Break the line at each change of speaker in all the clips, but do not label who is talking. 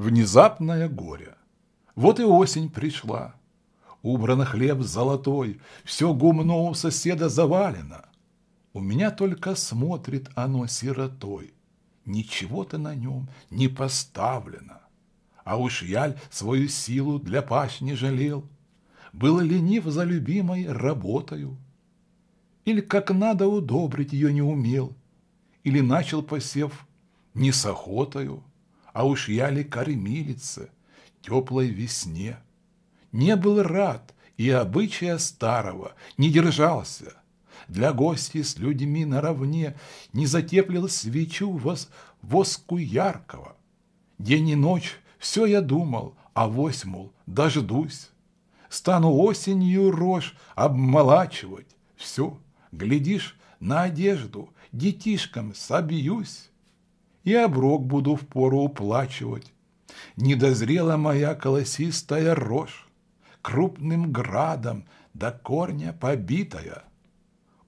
внезапное горе. Вот и осень пришла. Убран хлеб золотой, все гумно у соседа завалено. У меня только смотрит оно сиротой. Ничего-то на нем не поставлено. А уж яль свою силу для пащ не жалел. Был ленив за любимой работою. Или как надо удобрить ее не умел. Или начал посев не с охотою а уж я ли кормилица, теплой весне. Не был рад и обычая старого, не держался. Для гостей с людьми наравне не затеплил свечу вос воску яркого. День и ночь все я думал, а вось, мол, дождусь. Стану осенью рожь обмолачивать. Все, глядишь, на одежду детишкам собьюсь и оброк буду в пору уплачивать. Недозрела моя колосистая рожь, крупным градом до корня побитая.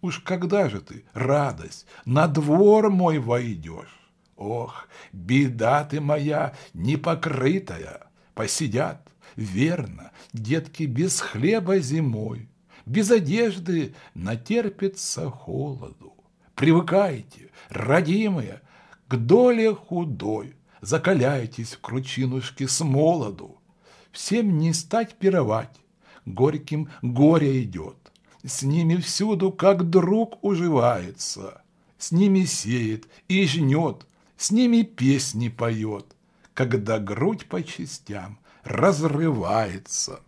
Уж когда же ты, радость, на двор мой войдешь? Ох, беда ты моя непокрытая! Посидят, верно, детки без хлеба зимой, без одежды натерпятся холоду. Привыкайте, родимые, к доле худой, закаляйтесь в кручинушке с молоду. Всем не стать пировать, горьким горе идет. С ними всюду, как друг, уживается. С ними сеет и жнет, с ними песни поет, Когда грудь по частям разрывается.